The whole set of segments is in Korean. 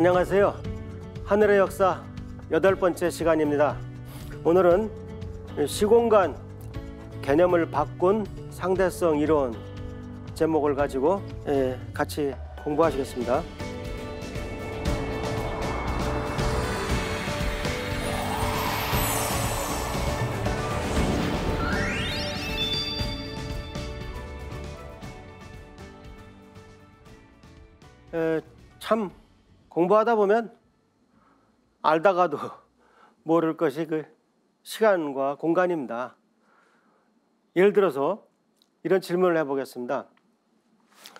안녕하세요. 하늘의 역사 여덟 번째 시간입니다. 오늘은 시공간 개념을 바꾼 상대성 이론 제목을 가지고 예, 같이 공부하시겠습니다. 예, 참 공부하다 보면 알다가도 모를 것이 그 시간과 공간입니다. 예를 들어서 이런 질문을 해보겠습니다.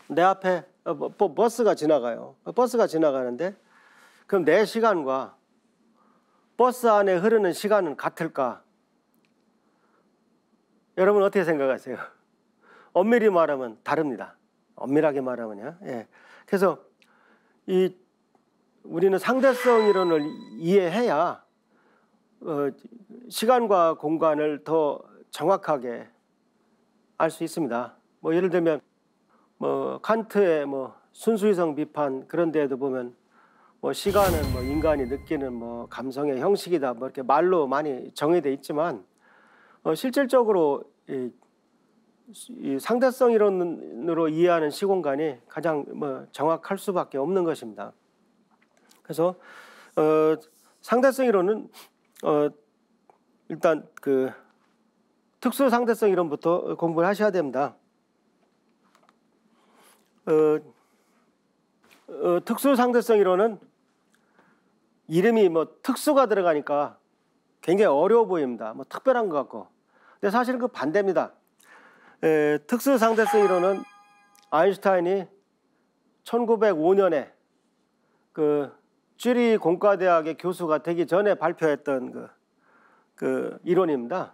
내 앞에 어, 뭐, 뭐, 버스가 지나가요. 버스가 지나가는데 그럼 내 시간과 버스 안에 흐르는 시간은 같을까? 여러분 어떻게 생각하세요? 엄밀히 말하면 다릅니다. 엄밀하게 말하면요. 예. 그래서 이 우리는 상대성 이론을 이해해야 어, 시간과 공간을 더 정확하게 알 수 있습니다. 뭐 예를 들면 뭐 칸트의 뭐 순수이성 비판 그런 데에도 보면 뭐 시간은 뭐 인간이 느끼는 뭐 감성의 형식이다 뭐 이렇게 말로 많이 정의돼 있지만 어, 실질적으로 이, 이 상대성 이론으로 이해하는 시공간이 가장 뭐 정확할 수밖에 없는 것입니다. 그래서 어, 상대성 이론은 어, 일단 그 특수 상대성 이론부터 공부를 하셔야 됩니다. 어, 어, 특수 상대성 이론은 이름이 뭐 특수가 들어가니까 굉장히 어려워 보입니다. 뭐 특별한 것 같고. 근데 사실은 그 반대입니다. 에, 특수 상대성 이론은 아인슈타인이 1905년에 그 쥐리 공과대학의 교수가 되기 전에 발표했던 그, 그 이론입니다.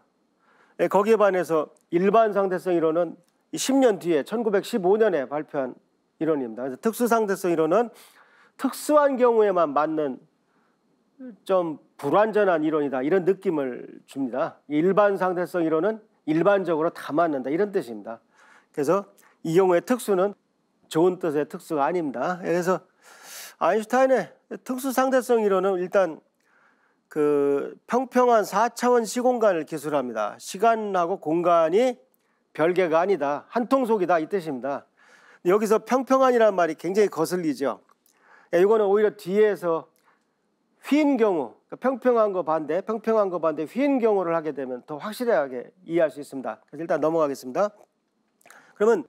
예, 거기에 반해서 일반 상대성 이론은 10년 뒤에 1915년에 발표한 이론입니다. 그래서 특수 상대성 이론은 특수한 경우에만 맞는 좀 불완전한 이론이다 이런 느낌을 줍니다. 일반 상대성 이론은 일반적으로 다 맞는다 이런 뜻입니다. 그래서 이 경우의 특수는 좋은 뜻의 특수가 아닙니다. 그래서 아인슈타인의 특수 상대성 이론은 일단 그 평평한 4차원 시공간을 기술합니다. 시간하고 공간이 별개가 아니다. 한 통속이다 이 뜻입니다. 여기서 평평한이란 말이 굉장히 거슬리죠. 예, 이거는 오히려 뒤에서 휜 경우, 그러니까 평평한 거 반대, 평평한 거 반대 휜 경우를 하게 되면 더 확실하게 이해할 수 있습니다. 그래서 일단 넘어가겠습니다. 그러면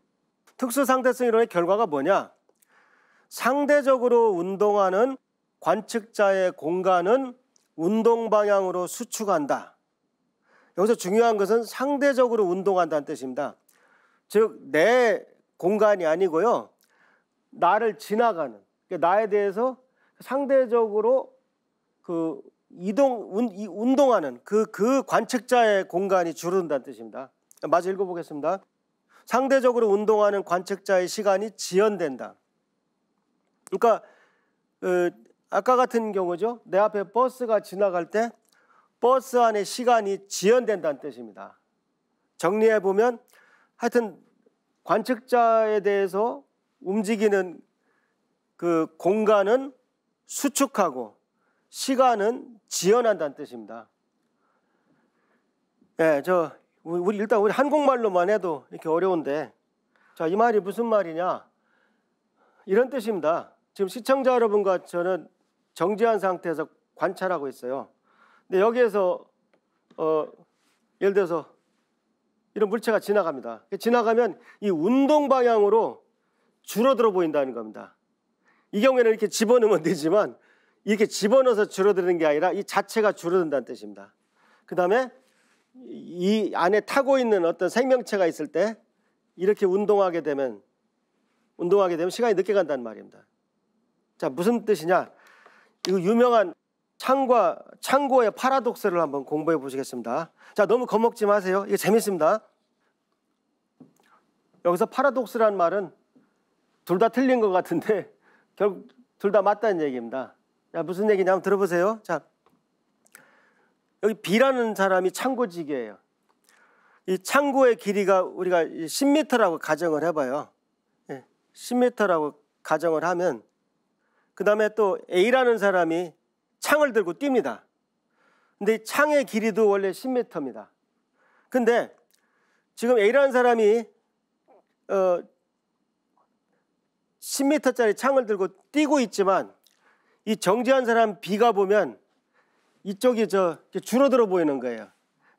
특수상대성 이론의 결과가 뭐냐? 상대적으로 운동하는 관측자의 공간은 운동 방향으로 수축한다. 여기서 중요한 것은 상대적으로 운동한다는 뜻입니다. 즉, 내 공간이 아니고요. 나를 지나가는, 그러니까 나에 대해서 상대적으로 그 이동, 운, 운동하는 그, 그 관측자의 공간이 줄은다는 뜻입니다. 마저 읽어보겠습니다. 상대적으로 운동하는 관측자의 시간이 지연된다. 그러니까 어, 아까 같은 경우죠. 내 앞에 버스가 지나갈 때 버스 안에 시간이 지연된다는 뜻입니다. 정리해 보면 하여튼 관측자에 대해서 움직이는 그 공간은 수축하고 시간은 지연한다는 뜻입니다. 예, 저 우리 일단 우리 한국말로만 해도 이렇게 어려운데 자, 이 말이 무슨 말이냐? 이런 뜻입니다. 지금 시청자 여러분과 저는 정지한 상태에서 관찰하고 있어요. 근데 여기에서 어, 예를 들어서 이런 물체가 지나갑니다. 지나가면 이 운동 방향으로 줄어들어 보인다는 겁니다. 이 경우에는 이렇게 집어넣으면 되지만 이렇게 집어넣어서 줄어드는 게 아니라 이 자체가 줄어든다는 뜻입니다. 그 다음에 이 안에 타고 있는 어떤 생명체가 있을 때 이렇게 운동하게 되면 운동하게 되면 시간이 늦게 간다는 말입니다. 자, 무슨 뜻이냐? 이거 유명한 창과 창고의 파라독스를 한번 공부해 보시겠습니다. 자, 너무 겁먹지 마세요. 이거 재밌습니다. 여기서 파라독스란 말은 둘 다 틀린 것 같은데 결국 둘 다 맞다는 얘기입니다. 자, 무슨 얘기냐 한번 들어보세요. 자, 여기 B라는 사람이 창고지기예요. 이 창고의 길이가 우리가 10m라고 가정을 해봐요. 10m라고 예, 가정을 하면 그 다음에 또 A라는 사람이 창을 들고 뜁니다. 근데 창의 길이도 원래 10m입니다. 근데 지금 A라는 사람이 어 10m짜리 창을 들고 뛰고 있지만 이 정지한 사람 B가 보면 이쪽이 저 줄어들어 보이는 거예요.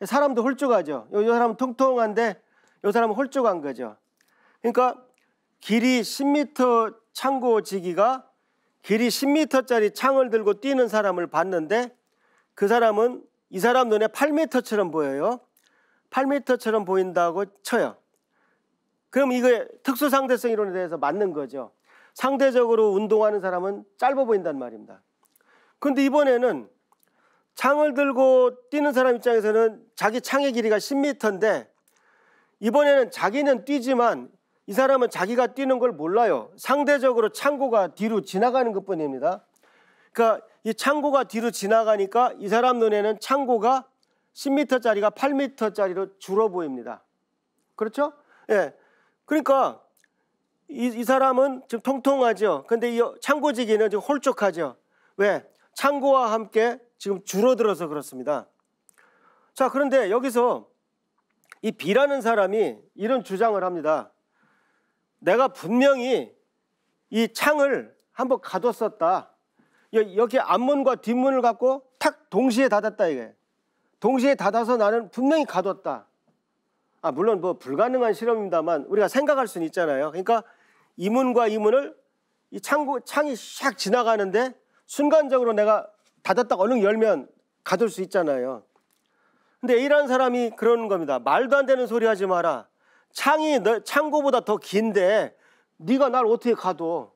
사람도 홀쭉하죠. 요 사람은 통통한데 요 사람은 홀쭉한 거죠. 그러니까 길이 10m 창고 지기가 길이 10m짜리 창을 들고 뛰는 사람을 봤는데 그 사람은 이 사람 눈에 8m처럼 보여요. 8m처럼 보인다고 쳐요. 그럼 이게 특수상대성 이론에 대해서 맞는 거죠. 상대적으로 운동하는 사람은 짧아 보인단 말입니다. 근데 이번에는 창을 들고 뛰는 사람 입장에서는 자기 창의 길이가 10m인데 이번에는 자기는 뛰지만 이 사람은 자기가 뛰는 걸 몰라요. 상대적으로 창고가 뒤로 지나가는 것뿐입니다. 그러니까 이 창고가 뒤로 지나가니까 이 사람 눈에는 창고가 10m짜리가 8m짜리로 줄어 보입니다. 그렇죠? 예. 그러니까 이, 이 사람은 지금 통통하죠. 근데 이 창고지기는 지금 홀쭉하죠. 왜? 창고와 함께 지금 줄어들어서 그렇습니다. 자, 그런데 여기서 이 B라는 사람이 이런 주장을 합니다. 내가 분명히 이 창을 한번 가뒀었다. 여기 앞문과 뒷문을 갖고 탁 동시에 닫았다 이게. 동시에 닫아서 나는 분명히 가뒀다. 아 물론 뭐 불가능한 실험입니다만 우리가 생각할 수는 있잖아요. 그러니까 이문과 이문을 이 창구 창이 샥 지나가는데 순간적으로 내가 닫았다 얼른 열면 가둘 수 있잖아요. 근데 A라는 사람이 그러는 겁니다. 말도 안 되는 소리 하지 마라. 창이 너, 창고보다 더 긴데 네가 날 어떻게 가도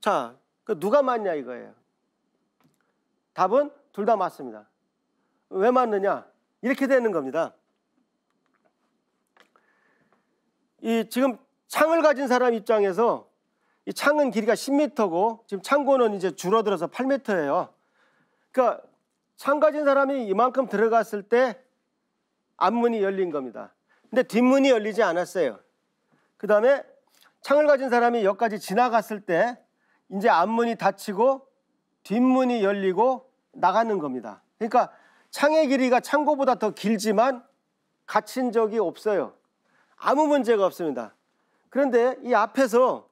자 그 누가 맞냐 이거예요. 답은 둘 다 맞습니다. 왜 맞느냐 이렇게 되는 겁니다. 이 지금 창을 가진 사람 입장에서 이 창은 길이가 10m고 지금 창고는 이제 줄어들어서 8m예요. 그러니까 창 가진 사람이 이만큼 들어갔을 때 앞문이 열린 겁니다. 근데 뒷문이 열리지 않았어요. 그 다음에 창을 가진 사람이 여기까지 지나갔을 때 이제 앞문이 닫히고 뒷문이 열리고 나가는 겁니다. 그러니까 창의 길이가 창고보다 더 길지만 갇힌 적이 없어요. 아무 문제가 없습니다. 그런데 이 앞에서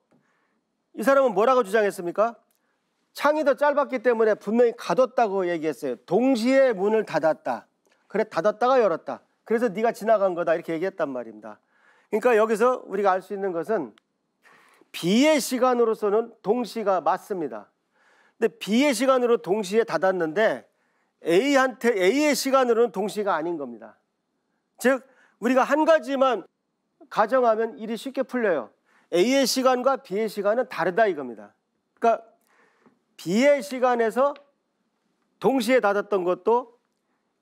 이 사람은 뭐라고 주장했습니까? 창이 더 짧았기 때문에 분명히 가뒀다고 얘기했어요. 동시에 문을 닫았다. 그래 닫았다가 열었다. 그래서 네가 지나간 거다 이렇게 얘기했단 말입니다. 그러니까 여기서 우리가 알 수 있는 것은 비의 시간으로서는 동시가 맞습니다. 근데 B의 시간으로 동시에 닫았는데 A한테 A의 시간으로는 동시가 아닌 겁니다. 즉 우리가 한 가지만 가정하면 일이 쉽게 풀려요. A의 시간과 B의 시간은 다르다 이겁니다. 그러니까 B의 시간에서 동시에 닫았던 것도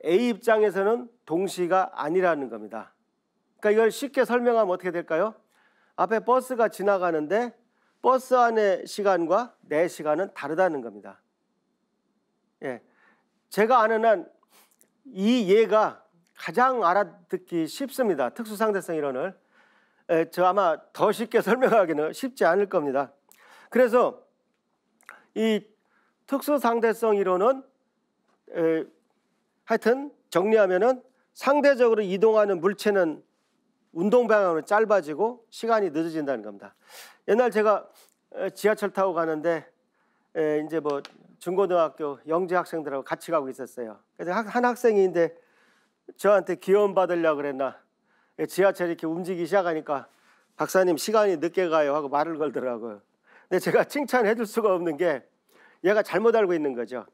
A 입장에서는 동시가 아니라는 겁니다. 그러니까 이걸 쉽게 설명하면 어떻게 될까요? 앞에 버스가 지나가는데 버스 안의 시간과 내 시간은 다르다는 겁니다. 예. 제가 아는 한 이 예가 가장 알아듣기 쉽습니다. 특수상대성 이론을. 예, 저 아마 더 쉽게 설명하기는 쉽지 않을 겁니다. 그래서 이 특수상대성 이론은 예, 하여튼 정리하면은 상대적으로 이동하는 물체는 운동 방향으로 짧아지고 시간이 늦어진다는 겁니다. 옛날 제가 지하철 타고 가는데 이제 뭐 중고등학교 영재 학생들하고 같이 가고 있었어요. 그래서 한 학생이인데 저한테 기원 받으려 고 그랬나 예, 지하철이 이렇게 움직이기 시작하니까 박사님 시간이 늦게 가요 하고 말을 걸더라고요. 근데 제가 칭찬해 줄 수가 없는 게 얘가 잘못 알고 있는 거죠.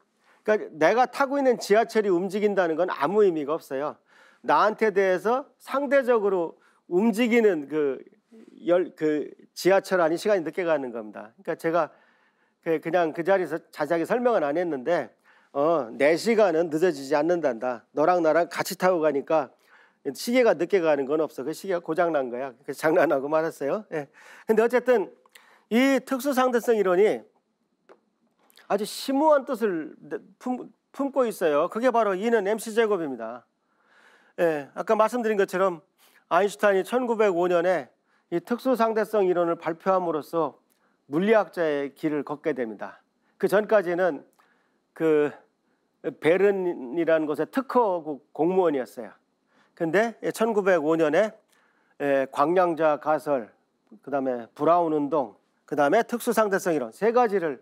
그러니까 내가 타고 있는 지하철이 움직인다는 건 아무 의미가 없어요. 나한테 대해서 상대적으로 움직이는 그, 열, 그 지하철 안이 시간이 늦게 가는 겁니다. 그러니까 제가 그 그냥 그 자리에서 자세하게 설명은 안 했는데 어, 내시간은 늦어지지 않는단다. 너랑 나랑 같이 타고 가니까 시계가 늦게 가는 건 없어. 그 시계가 고장난 거야. 그 장난하고 말았어요. 예. 근데 어쨌든 이 특수상대성 이론이 아주 심오한 뜻을 네, 품, 고 있어요. 그게 바로 이는 MC 제곱입니다. 예, 아까 말씀드린 것처럼 아인슈타인이 1905년에 이 특수 상대성 이론을 발표함으로써 물리학자의 길을 걷게 됩니다. 그 전까지는 그 베른이라는 곳의 특허국 공무원이었어요. 근데 1905년에 광량자 가설, 그 다음에 브라운 운동, 그 다음에 특수상대성 이론 세 가지를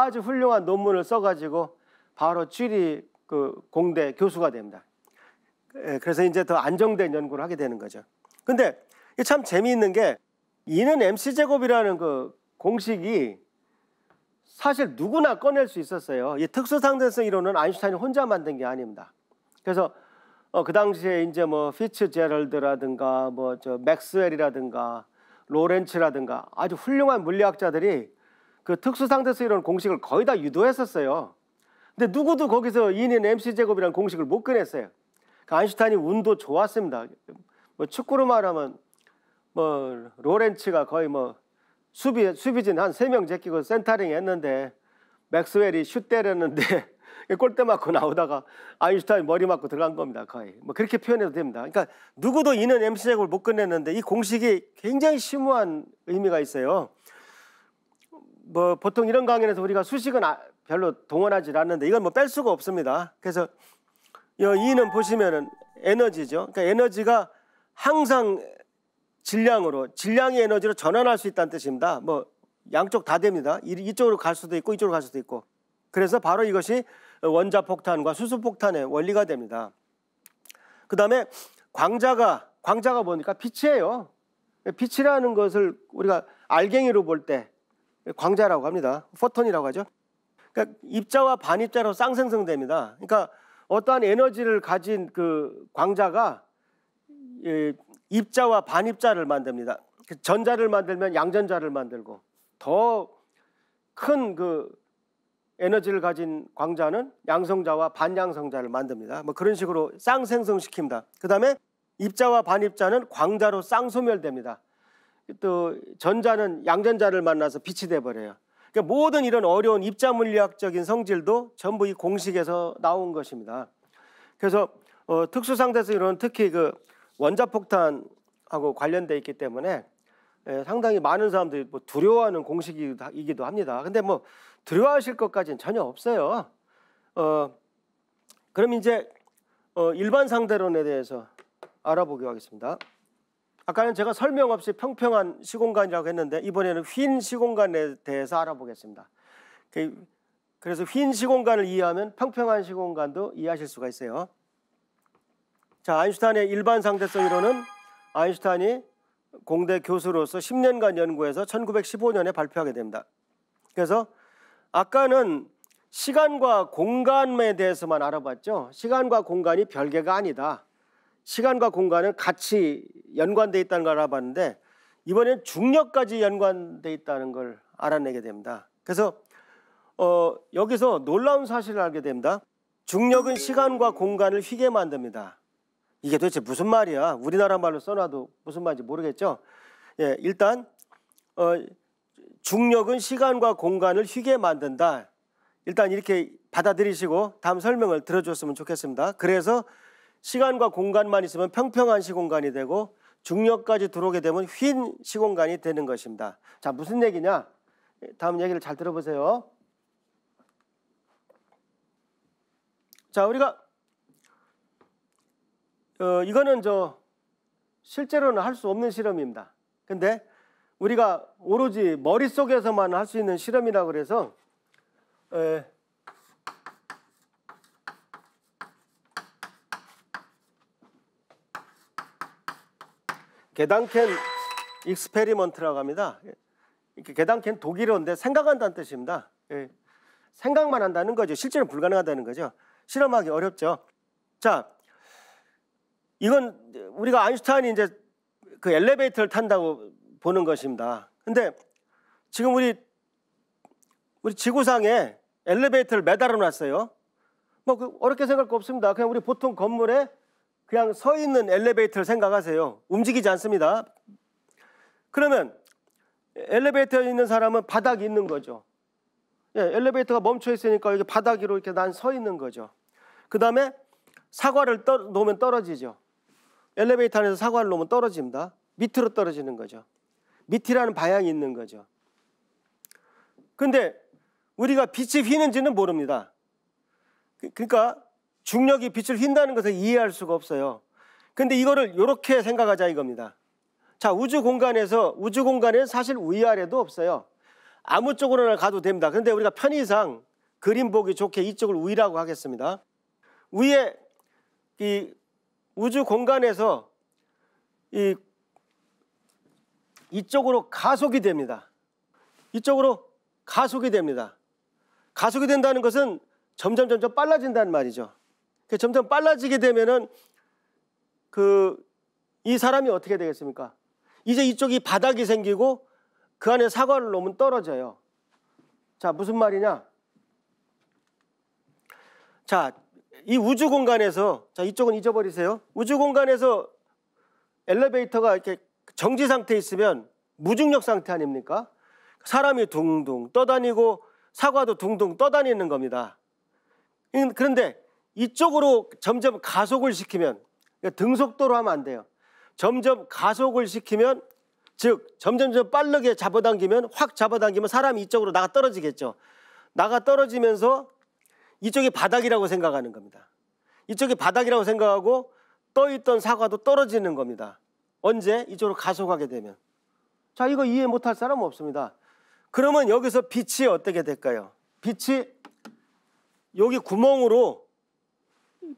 아주 훌륭한 논문을 써가지고 바로 취리 그 공대 교수가 됩니다. 그래서 이제 더 안정된 연구를 하게 되는 거죠. 근데 참 재미있는 게 이는 MC 제곱이라는 그 공식이 사실 누구나 꺼낼 수 있었어요. 이 특수상대성 이론은 아인슈타인이 혼자 만든 게 아닙니다. 그래서 어, 그 당시에 이제 뭐 피츠 제럴드라든가 뭐 저 맥스웰이라든가 로렌츠라든가 아주 훌륭한 물리학자들이 그 특수상대수 이론 공식을 거의 다 유도했었어요. 근데 누구도 거기서 2는 MC 제곱이라는 공식을 못 꺼냈어요. 그 아인슈타인이 운도 좋았습니다. 뭐 축구로 말하면 뭐 로렌츠가 거의 뭐 수비 수비진 한 세 명 제끼고 센터링 했는데 맥스웰이 슛 때렸는데 골대 맞고 나오다가 아인슈타인 머리 맞고 들어간 겁니다. 거의 뭐 그렇게 표현해도 됩니다. 그러니까 누구도 이는 MC 제곱을 못꺼냈는데이 공식이 굉장히 심오한 의미가 있어요. 뭐 보통 이런 강연에서 우리가 수식은 아, 별로 동원하지 않는데 이건 뭐 뺄 수가 없습니다. 그래서 이는 보시면은 에너지죠. 그러니까 에너지가 항상 질량으로 질량의 에너지로 전환할 수 있다는 뜻입니다. 뭐 양쪽 다 됩니다. 이쪽으로 갈 수도 있고 이쪽으로 갈 수도 있고. 그래서 바로 이것이 원자 폭탄과 수소 폭탄의 원리가 됩니다. 그다음에 광자가 광자가 보니까 빛이에요. 빛이라는 것을 우리가 알갱이로 볼때 광자라고 합니다. 포톤이라고 하죠. 그러니까 입자와 반입자로 쌍생성됩니다. 그러니까 어떠한 에너지를 가진 그 광자가 예, 입자와 반입자를 만듭니다. 그 전자를 만들면 양전자를 만들고 더 큰 그 에너지를 가진 광자는 양성자와 반양성자를 만듭니다. 뭐 그런 식으로 쌍생성시킵니다. 그 다음에 입자와 반입자는 광자로 쌍소멸됩니다. 또 전자는 양전자를 만나서 빛이 돼 버려요. 그러니까 모든 이런 어려운 입자 물리학적인 성질도 전부 이 공식에서 나온 것입니다. 그래서 어, 특수 상대성이론 특히 그 원자 폭탄하고 관련돼 있기 때문에 예, 상당히 많은 사람들이 뭐 두려워하는 공식이기도 합니다. 근데 뭐 두려워하실 것까지는 전혀 없어요. 어, 그럼 이제 어, 일반 상대론에 대해서 알아보기로 하겠습니다. 아까는 제가 설명 없이 평평한 시공간이라고 했는데 이번에는 휜 시공간에 대해서 알아보겠습니다. 그, 그래서 휜 시공간을 이해하면 평평한 시공간도 이해하실 수가 있어요. 자, 아인슈타인의 일반 상대성 이론은 아인슈타인이 공대 교수로서 10년간 연구해서 1915년에 발표하게 됩니다. 그래서 아까는 시간과 공간에 대해서만 알아봤죠. 시간과 공간이 별개가 아니다. 시간과 공간은 같이 연관돼 있다는 걸 알아봤는데 이번엔 중력까지 연관돼 있다는 걸 알아내게 됩니다. 그래서 어, 여기서 놀라운 사실을 알게 됩니다. 중력은 시간과 공간을 휘게 만듭니다. 이게 도대체 무슨 말이야? 우리나라 말로 써놔도 무슨 말인지 모르겠죠? 예, 일단 어, 중력은 시간과 공간을 휘게 만든다. 일단 이렇게 받아들이시고 다음 설명을 들어줬으면 좋겠습니다. 그래서 시간과 공간만 있으면 평평한 시공간이 되고 중력까지 들어오게 되면 휜 시공간이 되는 것입니다. 자, 무슨 얘기냐? 다음 얘기를 잘 들어보세요. 자, 우리가 어, 이거는 저 실제로는 할 수 없는 실험입니다. 근데 우리가 오로지 머릿속에서만 할 수 있는 실험이라 그래서 에, 개당켄 익스페리먼트라고 합니다. 이렇게 개당켄 독일어인데 생각한다는 뜻입니다. 예. 생각만 한다는 거죠. 실제는 불가능하다는 거죠. 실험하기 어렵죠. 자, 이건 우리가 아인슈타인이 이제 그 엘리베이터를 탄다고 보는 것입니다. 근데 지금 우리 우리 지구상에 엘리베이터를 매달아 놨어요. 뭐 그 어렵게 생각할 거 없습니다. 그냥 우리 보통 건물에 그냥 서 있는 엘리베이터를 생각하세요. 움직이지 않습니다. 그러면 엘리베이터에 있는 사람은 바닥이 있는 거죠. 예, 엘리베이터가 멈춰 있으니까 여기 바닥 으로 이렇게 난 서 있는 거죠. 그 다음에 사과를 떠, 놓으면 떨어지죠. 엘리베이터 안에서 사과를 놓으면 떨어집니다. 밑으로 떨어지는 거죠. 밑이라는 방향이 있는 거죠. 근데 우리가 빛이 휘는지는 모릅니다. 그, 그러니까 중력이 빛을 휜다는 것을 이해할 수가 없어요. 근데 이거를 이렇게 생각하자 이겁니다. 자, 우주 공간에서 우주 공간에는 사실 위아래도 없어요. 아무 쪽으로나 가도 됩니다. 근데 우리가 편의상 그림 보기 좋게 이쪽을 위라고 하겠습니다. 위에 이 우주 공간에서 이 이쪽으로 가속이 됩니다. 이쪽으로 가속이 됩니다. 가속이 된다는 것은 점점 점점 빨라진다는 말이죠. 점점 빨라지게 되면은 그 이 사람이 어떻게 되겠습니까? 이제 이쪽이 바닥이 생기고 그 안에 사과를 놓으면 떨어져요. 자, 무슨 말이냐? 자, 이 우주 공간에서 자, 이쪽은 잊어버리세요. 우주 공간에서 엘리베이터가 이렇게 정지 상태에 있으면 무중력 상태 아닙니까? 사람이 둥둥 떠다니고 사과도 둥둥 떠다니는 겁니다. 음, 그런데 이쪽으로 점점 가속을 시키면 그러니까 등속도로 하면 안 돼요. 점점 가속을 시키면 즉 점점점 빠르게 잡아당기면 확 잡아당기면 사람이 이쪽으로 나가 떨어지겠죠. 나가 떨어지면서 이쪽이 바닥이라고 생각하는 겁니다. 이쪽이 바닥이라고 생각하고 떠 있던 사과도 떨어지는 겁니다. 언제 이쪽으로 가속하게 되면 자 이거 이해 못할 사람은 없습니다. 그러면 여기서 빛이 어떻게 될까요? 빛이 여기 구멍으로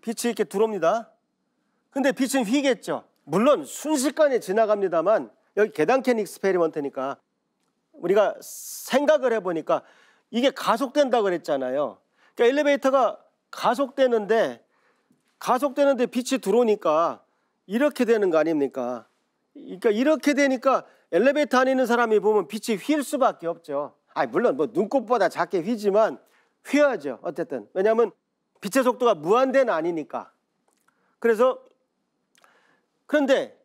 빛이 이렇게 들어옵니다. 근데 빛은 휘겠죠. 물론 순식간에 지나갑니다만 여기 계단캔 익스페리먼트니까 우리가 생각을 해보니까 이게 가속된다 그랬잖아요. 그러니까 엘리베이터가 가속되는데 가속되는데 빛이 들어오니까 이렇게 되는 거 아닙니까? 그러니까 이렇게 되니까 엘리베이터 안에 있는 사람이 보면 빛이 휠 수밖에 없죠. 아 물론 뭐눈꽃보다 작게 휘지만 휘어야죠. 어쨌든 왜냐하면 빛의 속도가 무한대는 아니니까. 그래서 그런데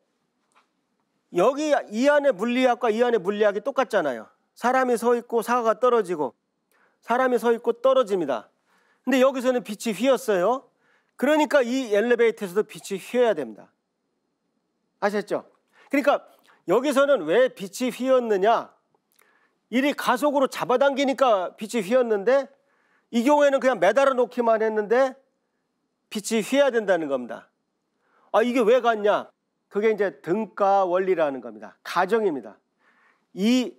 여기 이 안에 물리학과 이 안에 물리학이 똑같잖아요. 사람이 서 있고 사과가 떨어지고 사람이 서 있고 떨어집니다. 근데 여기서는 빛이 휘었어요. 그러니까 이 엘리베이터에서도 빛이 휘어야 됩니다. 아셨죠? 그러니까 여기서는 왜 빛이 휘었느냐? 이리 가속으로 잡아당기니까 빛이 휘었는데 이 경우에는 그냥 매달아 놓기만 했는데 빛이 휘어야 된다는 겁니다. 아, 이게 왜 갔냐? 그게 이제 등가 원리라는 겁니다. 가정입니다. 이,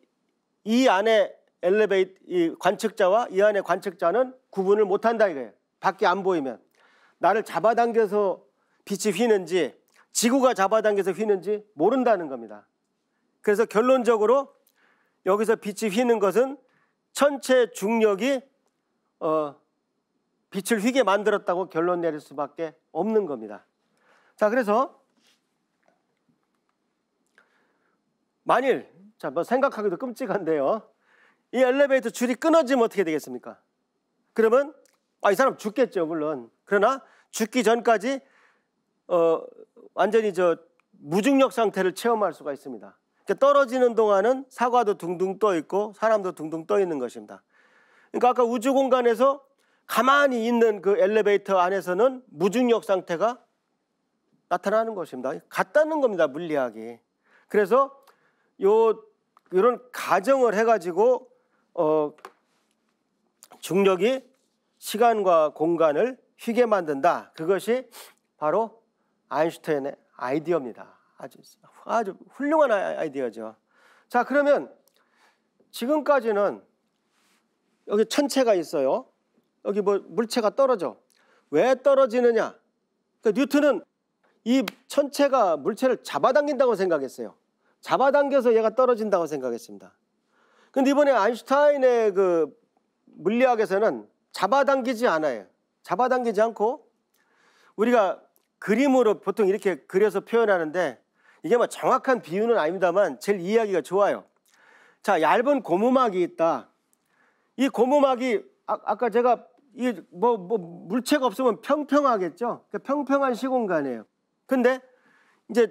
이 안에 엘리베이터, 이 관측자와 이 안에 관측자는 구분을 못 한다 이거예요. 밖에 안 보이면. 나를 잡아당겨서 빛이 휘는지 지구가 잡아당겨서 휘는지 모른다는 겁니다. 그래서 결론적으로 여기서 빛이 휘는 것은 천체 중력이 어, 빛을 휘게 만들었다고 결론 내릴 수밖에 없는 겁니다. 자, 그래서 만일 자, 뭐 생각하기도 끔찍한데요. 이 엘리베이터 줄이 끊어지면 어떻게 되겠습니까? 그러면 아, 이 사람 죽겠죠, 물론. 그러나 죽기 전까지 어, 완전히 저 무중력 상태를 체험할 수가 있습니다. 그러니까 떨어지는 동안은 사과도 둥둥 떠 있고 사람도 둥둥 떠 있는 것입니다. 그러니까 아까 우주 공간에서 가만히 있는 그 엘리베이터 안에서는 무중력 상태가 나타나는 것입니다. 같다는 겁니다, 물리학이. 그래서 요 이런 가정을 해가지고 어, 중력이 시간과 공간을 휘게 만든다. 그것이 바로 아인슈타인의 아이디어입니다. 아주 아주 훌륭한 아이디어죠. 자 그러면 지금까지는 여기 천체가 있어요. 여기 뭐 물체가 떨어져. 왜 떨어지느냐? 그러니까 뉴턴은 이 천체가 물체를 잡아당긴다고 생각했어요. 잡아당겨서 얘가 떨어진다고 생각했습니다. 근데 이번에 아인슈타인의 그 물리학에서는 잡아당기지 않아요. 잡아당기지 않고 우리가 그림으로 보통 이렇게 그려서 표현하는데 이게 뭐 정확한 비유는 아닙니다만 제일 이해하기가 좋아요. 자, 얇은 고무막이 있다. 이 고무막이 아, 까 제가 이뭐뭐 뭐 물체가 없으면 평평하겠죠. 그러니까 평평한 시공간이에요. 근데 이제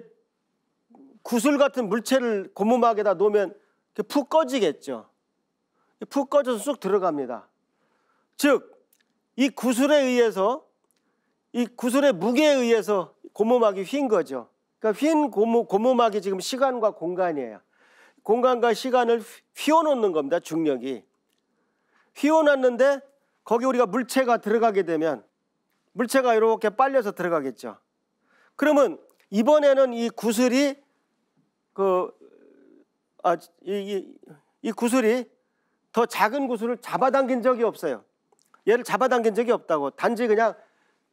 구슬 같은 물체를 고무막에다 놓으면 푹 꺼지겠죠. 푹 꺼져서 쑥 들어갑니다. 즉, 이 구슬에 의해서, 이 구슬의 무게에 의해서 고무막이 휜 거죠. 그러니까 휜 고무, 고무막이 지금 시간과 공간이에요. 공간과 시간을 휘어놓는 겁니다, 중력이. 휘어놨는데 거기 우리가 물체가 들어가게 되면 물체가 이렇게 빨려서 들어가겠죠. 그러면 이번에는 이 구슬이 그, 아, 이, 이, 이 구슬이 더 작은 구슬을 잡아당긴 적이 없어요. 얘를 잡아당긴 적이 없다고. 단지 그냥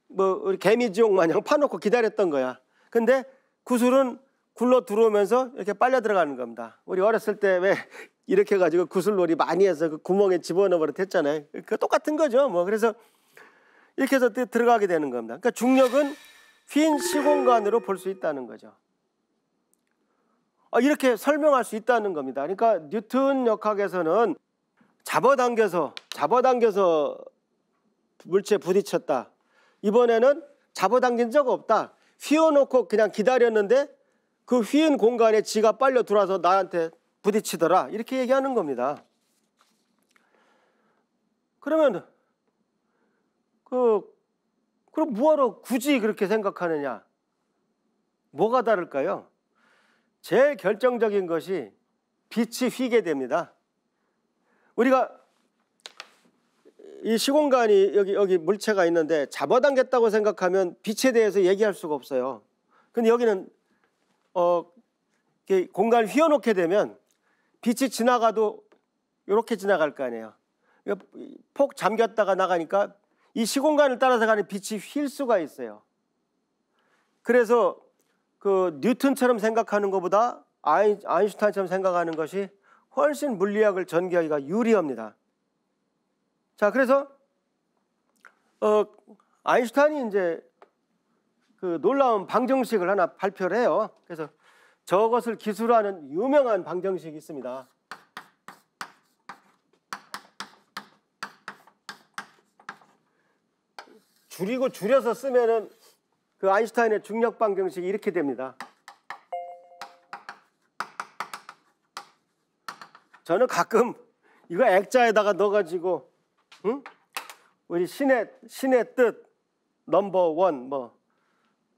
뭐 개미지옥 마냥 파놓고 기다렸던 거야. 근데 구슬은 굴러 들어오면서 이렇게 빨려 들어가는 겁니다. 우리 어렸을 때왜 이렇게 해가지고 구슬놀이 많이 해서 그 구멍에 집어넣어 버렸댔잖아요. 그 똑같은 거죠. 뭐 그래서 이렇게 해서 들어가게 되는 겁니다. 그러니까 중력은 휜 시공간으로 볼 수 있다는 거죠. 아, 이렇게 설명할 수 있다는 겁니다. 그러니까 뉴턴 역학에서는 잡아당겨서 잡아당겨서 물체에 부딪혔다. 이번에는 잡아당긴 적 없다. 휘어놓고 그냥 기다렸는데 그 휘은 공간에 지가 빨려 들어와서 나한테 부딪히더라 이렇게 얘기하는 겁니다. 그러면 그 그럼 뭐하러 굳이 그렇게 생각하느냐? 뭐가 다를까요? 제일 결정적인 것이 빛이 휘게 됩니다. 우리가 이 시공간이 여기 여기 물체가 있는데 잡아당겼다고 생각하면 빛에 대해서 얘기할 수가 없어요. 근데 여기는 어 공간 휘어놓게 되면 빛이 지나가도 이렇게 지나갈 거 아니에요. 폭 잠겼다가 나가니까 이 시공간을 따라서 가는 빛이 휠 수가 있어요. 그래서 그 뉴턴처럼 생각하는 것보다 아인, 아인슈타인처럼 생각하는 것이 훨씬 물리학을 전개하기가 유리합니다. 자, 그래서 어, 아인슈타인이 이제 그 놀라운 방정식을 하나 발표를 해요. 그래서 저것을 기술하는 유명한 방정식이 있습니다. 줄이고 줄여서 쓰면은 그 아인슈타인의 중력 방정식이 이렇게 됩니다. 저는 가끔 이거 액자에다가 넣어가지고 응? 우리 신의 신의 뜻 넘버 원뭐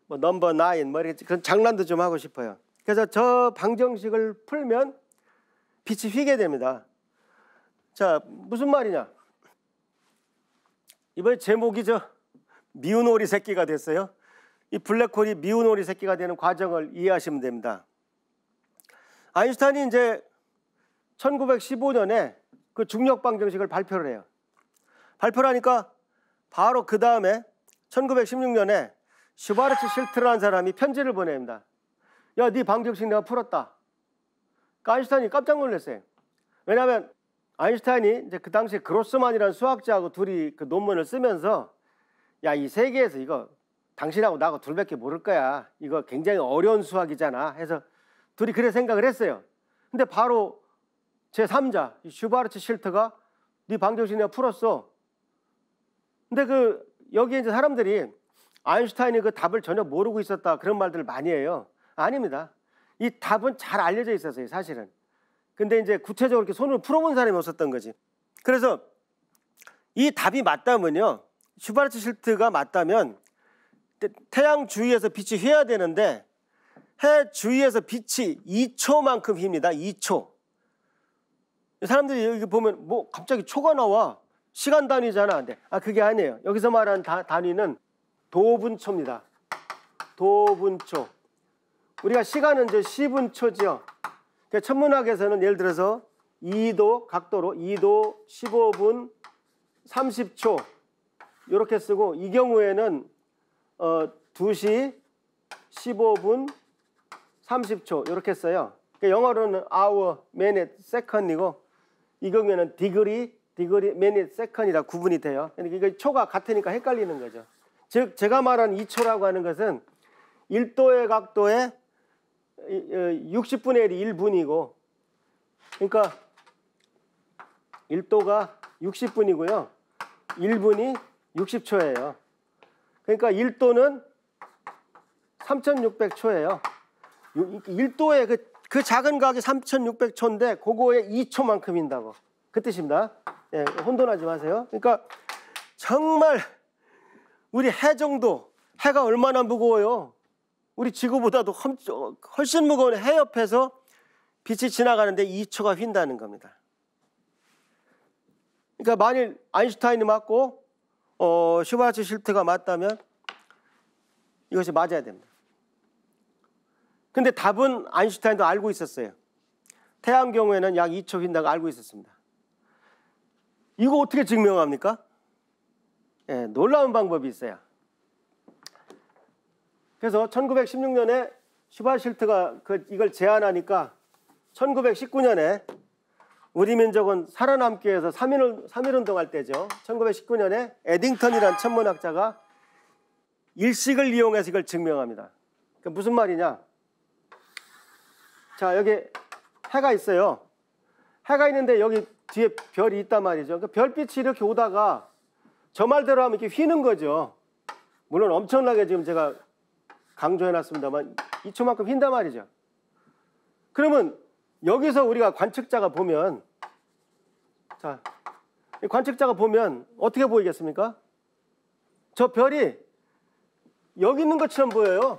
뭐 넘버 뭐, 나인 뭐 이렇게 그런 장난도 좀 하고 싶어요. 그래서 저 방정식을 풀면 빛이 휘게 됩니다. 자, 무슨 말이냐? 이번에 제목이 저 미운 오리 새끼가 됐어요. 이 블랙홀이 미운 오리 새끼가 되는 과정을 이해하시면 됩니다. 아인슈타인이 이제 1915년에 그 중력 방정식을 발표를 해요. 발표를 하니까 바로 그 다음에 1916년에 슈바르츠 실트라는 사람이 편지를 보냅니다. 야, 네 방정식 내가 풀었다. 그러니까 아인슈타인이 깜짝 놀랐어요. 왜냐하면 아인슈타인이 이제 그 당시 그로스만이라는 수학자하고 둘이 그 논문을 쓰면서 야, 이 세계에서 이거 당신하고 나하고 둘밖에 모를 거야. 이거 굉장히 어려운 수학이잖아. 해서 둘이 그래 생각을 했어요. 근데 바로 제3자 슈바르츠 실트가 네 방정식 내가 풀었어. 근데 그 여기에 이제 사람들이 아인슈타인이 그 답을 전혀 모르고 있었다 그런 말들을 많이 해요. 아닙니다. 이 답은 잘 알려져 있었어요, 사실은. 근데 이제 구체적으로 이렇게 손을 풀어본 사람이 없었던 거지. 그래서 이 답이 맞다면요. 슈바르츠 실트가 맞다면 태양 주위에서 빛이 휘어야 되는데 해 주위에서 빛이 2초만큼 휩니다. 2초. 사람들이 여기 보면 뭐 갑자기 초가 나와. 시간 단위잖아. 근데 아 그게 아니에요. 여기서 말하는 다, 단위는 도분초입니다. 도분초. 우리가 시간은 이제 1 0분초죠 그러니까 천문학에서는 예를 들어서 2도 각도로 2도 15분 30초 이렇게 쓰고 이 경우에는 어, 2시 15분 30초 이렇게 써요. 그러니까 영어로는 hour, minute, second이고 이 경우에는 degree, degree, minute, second이라 구분이 돼요. 그러니까 초가 같으니까 헷갈리는 거죠. 즉 제가 말한 2초라고 하는 것은 1도의 각도에 60분의 어, 1분이고 이1 그러니까 1도가 60분이고요. 1분이 60초예요. 그러니까 1도는 3600초예요. 1도의 그, 그 작은 각이 3600초인데 그거의 2초만큼인다고. 그 뜻입니다. 예, 혼돈하지 마세요. 그러니까 정말 우리 해 정도, 해가 얼마나 무거워요. 우리 지구보다도 훨씬 무거운 해 옆에서 빛이 지나가는데 2초가 휜다는 겁니다. 그러니까 만일 아인슈타인이 맞고 어, 슈바츠 실트가 맞다면 이것이 맞아야 됩니다. 근데 답은 아인슈타인도 알고 있었어요. 태양 경우에는 약 2초 휜다고 알고 있었습니다. 이거 어떻게 증명합니까? 예, 놀라운 방법이 있어요. 그래서 1916년에 슈바실트가 그 이걸 제안하니까 1919년에 우리 민족은 살아남기 위해서 3일, 3일 운동할 때죠. 1919년에 에딩턴이란 천문학자가 일식을 이용해서 이걸 증명합니다. 그러니까 무슨 말이냐? 자, 여기 해가 있어요. 해가 있는데 여기 뒤에 별이 있단 말이죠. 그 별빛이 이렇게 오다가 저 말대로 하면 이렇게 휘는 거죠. 물론 엄청나게 지금 제가 강조해놨습니다만 2초만큼 휜다 말이죠. 그러면 여기서 우리가 관측자가 보면 자 관측자가 보면 어떻게 보이겠습니까? 저 별이 여기 있는 것처럼 보여요.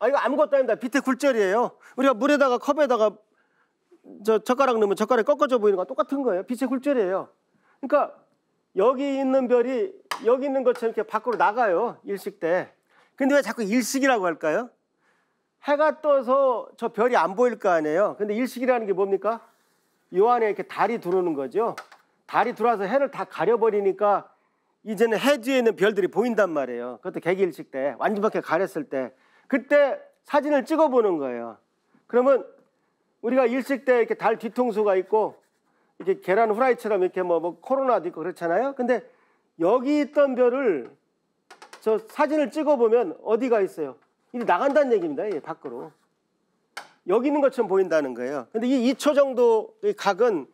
아 이거 아무것도 아닙니다. 밑에 굴절이에요. 우리가 물에다가 컵에다가 저 젓가락 넣으면 젓가락이 꺾어져 보이는 거 똑같은 거예요. 빛의 굴절이에요. 그러니까 여기 있는 별이 여기 있는 것처럼 이렇게 밖으로 나가요. 일식 때. 근데 왜 자꾸 일식이라고 할까요? 해가 떠서 저 별이 안 보일 거 아니에요. 근데 일식이라는 게 뭡니까? 요 안에 이렇게 달이 들어오는 거죠. 달이 들어와서 해를 다 가려버리니까 이제는 해 뒤에 있는 별들이 보인단 말이에요. 그것도 개기일식 때, 완전하게 가렸을 때. 그때 사진을 찍어보는 거예요. 그러면 우리가 일식 때 이렇게 달 뒤통수가 있고 이렇게 계란 후라이처럼 이렇게 뭐, 뭐 코로나도 있고 그렇잖아요. 근데 여기 있던 별을 저 사진을 찍어보면 어디가 있어요? 이제 나간다는 얘기입니다. 예, 밖으로. 여기 있는 것처럼 보인다는 거예요. 근데 이 2초 정도의 각은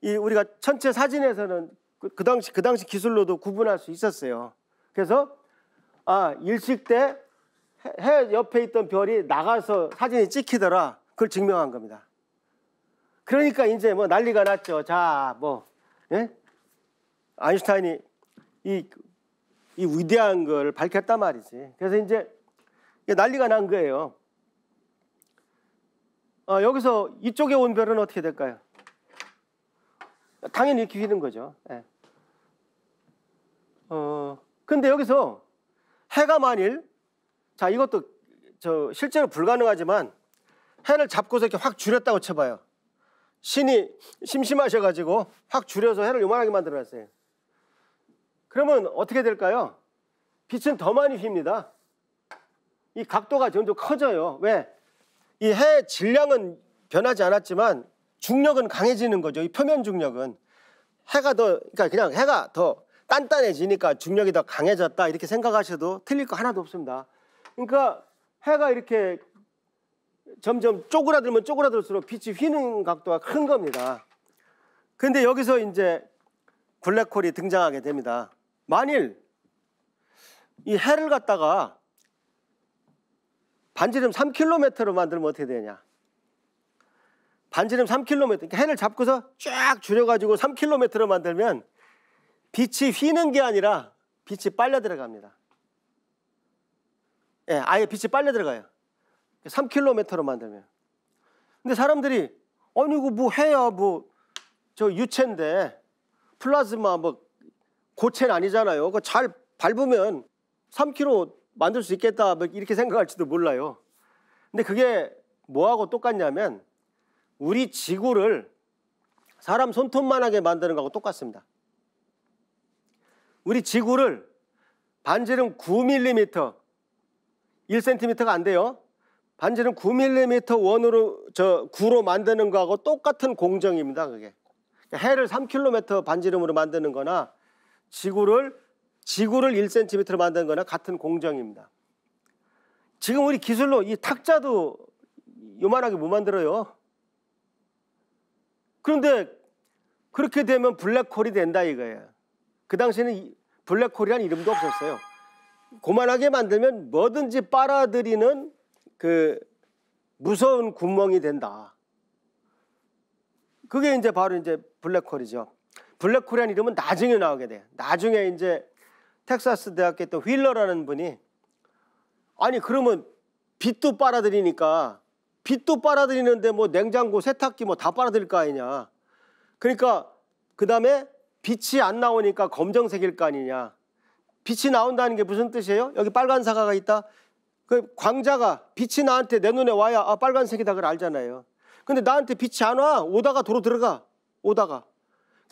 이 우리가 천체 사진에서는 그, 그 당시 그 당시 기술로도 구분할 수 있었어요. 그래서 아 일식 때 해 옆에 있던 별이 나가서 사진이 찍히더라. 그걸 증명한 겁니다. 그러니까 이제 뭐 난리가 났죠. 자, 뭐 예? 아인슈타인이 이이 위대한 걸 밝혔단 말이지. 그래서 이제 난리가 난 거예요. 어, 여기서 이쪽에 온 별은 어떻게 될까요? 당연히 이렇는 거죠. 예. 어, 근데 여기서 해가 만일, 자, 이것도 저 실제로 불가능하지만 해를 잡고서 이렇게 확 줄였다고 쳐봐요. 신이 심심하셔가지고 확 줄여서 해를 요만하게 만들어놨어요. 그러면 어떻게 될까요? 빛은 더 많이 휩니다. 이 각도가 점점 커져요. 왜? 이 해 질량은 변하지 않았지만 중력은 강해지는 거죠. 이 표면 중력은 해가 더 그러니까 그냥 해가 더 단단해지니까 중력이 더 강해졌다 이렇게 생각하셔도 틀릴 거 하나도 없습니다. 그러니까 해가 이렇게 점점 쪼그라들면 쪼그라들수록 빛이 휘는 각도가 큰 겁니다. 근데 여기서 이제 블랙홀이 등장하게 됩니다. 만일 이 해를 갖다가 반지름 3km로 만들면 어떻게 되냐? 반지름 3km, 그러니까 해를 잡고서 쫙 줄여가지고 3km로 만들면 빛이 휘는 게 아니라 빛이 빨려 들어갑니다. 예, 아예 빛이 빨려 들어가요. 3km로 만들면. 근데 사람들이 아니 이거 뭐 해야 뭐저 유체인데 플라즈마 뭐 고체는 아니잖아요. 그거 잘 밟으면 3kg 만들 수 있겠다 뭐 이렇게 생각할지도 몰라요. 근데 그게 뭐하고 똑같냐면 우리 지구를 사람 손톱만하게 만드는 거하고 똑같습니다. 우리 지구를 반지름 9mm, 1cm가 안 돼요. 반지름 9mm 원으로 저구로 만드는 거하고 똑같은 공정입니다. 그게 그러니까 해를 3km 반지름으로 만드는 거나 지구를 지구를 1cm로 만든 거나 같은 공정입니다. 지금 우리 기술로 이 탁자도 요만하게 못 만들어요. 그런데 그렇게 되면 블랙홀이 된다 이거예요. 그 당시에는 블랙홀이란 이름도 없었어요. 고만하게 만들면 뭐든지 빨아들이는 그 무서운 구멍이 된다. 그게 이제 바로 이제 블랙홀이죠. 블랙홀이라는 이름은 나중에 나오게 돼요. 나중에 이제 텍사스 대학교 또 휠러라는 분이 아니 그러면 빛도 빨아들이니까 빛도 빨아들이는데 뭐 냉장고, 세탁기 뭐 다 빨아들일 거 아니냐. 그러니까 그다음에 빛이 안 나오니까 검정색일 거 아니냐. 빛이 나온다는 게 무슨 뜻이에요? 여기 빨간 사과가 있다. 그 광자가 빛이 나한테 내 눈에 와야 아 빨간색이다 그걸 알잖아요. 근데 나한테 빛이 안 와. 오다가 도로 들어가. 오다가.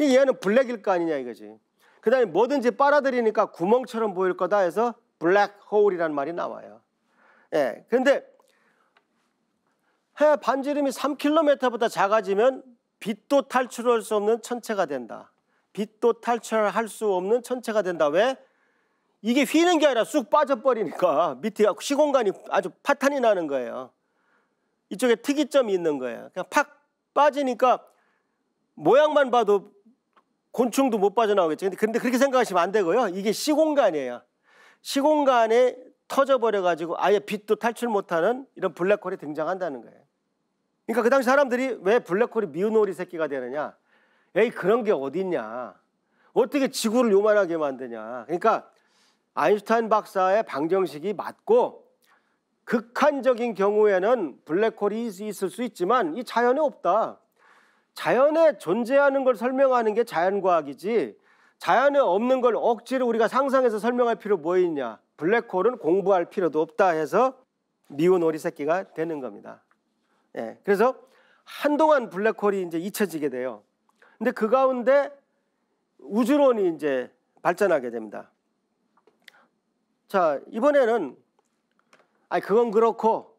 그 얘는 블랙일 거 아니냐 이거지. 그 다음에 뭐든지 빨아들이니까 구멍처럼 보일 거다 해서 블랙홀이라는 말이 나와요. 예. 근데 해 반지름이 3km보다 작아지면 빛도 탈출할 수 없는 천체가 된다. 빛도 탈출할 수 없는 천체가 된다. 왜? 이게 휘는 게 아니라 쑥 빠져버리니까 밑에 시공간이 아주 파탄이 나는 거예요. 이쪽에 특이점이 있는 거예요. 그냥 팍 빠지니까 모양만 봐도 곤충도 못 빠져나오겠죠. 근데, 근데 그렇게 생각하시면 안 되고요. 이게 시공간이에요. 시공간에 터져버려가지고 아예 빛도 탈출 못하는 이런 블랙홀이 등장한다는 거예요. 그러니까 그 당시 사람들이 왜 블랙홀이 미운 오리 새끼가 되느냐. 에이, 그런 게 어딨냐. 어떻게 지구를 요만하게 만드냐. 그러니까 아인슈타인 박사의 방정식이 맞고 극한적인 경우에는 블랙홀이 있을 수 있지만 이자연이 없다. 자연에 존재하는 걸 설명하는 게 자연과학이지 자연에 없는 걸 억지로 우리가 상상해서 설명할 필요 뭐 있냐. 블랙홀은 공부할 필요도 없다 해서 미운 오리 새끼가 되는 겁니다. 예. 그래서 한동안 블랙홀이 이제 잊혀지게 돼요. 근데 그 가운데 우주론이 이제 발전하게 됩니다. 자, 이번에는 아 그건 그렇고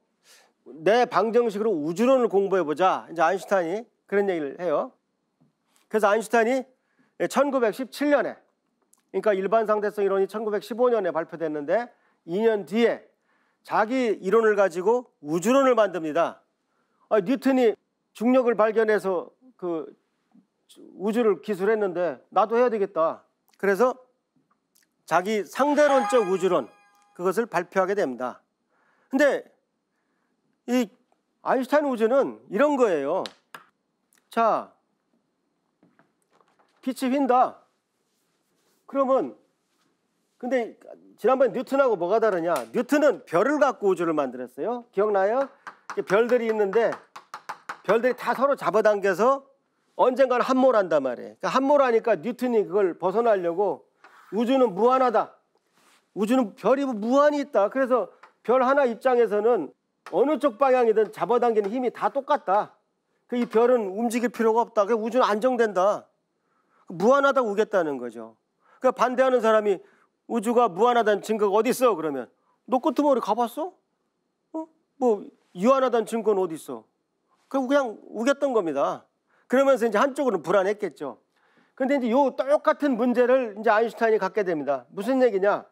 내 방정식으로 우주론을 공부해 보자. 이제 아인슈타인이 그런 얘기를 해요. 그래서 아인슈타인이 1917년에 그러니까 일반 상대성 이론이 1915년에 발표됐는데 2년 뒤에 자기 이론을 가지고 우주론을 만듭니다. 아, 뉴턴이 중력을 발견해서 그 우주를 기술했는데 나도 해야 되겠다. 그래서 자기 상대론적 우주론 그것을 발표하게 됩니다. 근데 이 아인슈타인 우주는 이런 거예요. 자, 빛이 휜다. 그러면 근데 지난번에 뉴턴하고 뭐가 다르냐? 뉴턴은 별을 갖고 우주를 만들었어요. 기억나요? 별들이 있는데 별들이 다 서로 잡아당겨서 언젠가는 함몰한단 말이에요. 그러니까 함몰하니까 뉴턴이 그걸 벗어나려고 우주는 무한하다. 우주는 별이 무한히 있다. 그래서 별 하나 입장에서는 어느 쪽 방향이든 잡아당기는 힘이 다 똑같다. 그 이 별은 움직일 필요가 없다. 그 우주는 안정된다. 무한하다고 우겠다는 거죠. 그 반대하는 사람이 우주가 무한하다는 증거가 어디 있어? 그러면 너 끄트머리 가봤어? 어? 뭐 유한하다는 증거는 어디 있어? 그럼 그냥 우겼던 겁니다. 그러면서 이제 한쪽으로는 불안했겠죠. 근데 이제 요 똑같은 문제를 이제 아인슈타인이 갖게 됩니다. 무슨 얘기냐?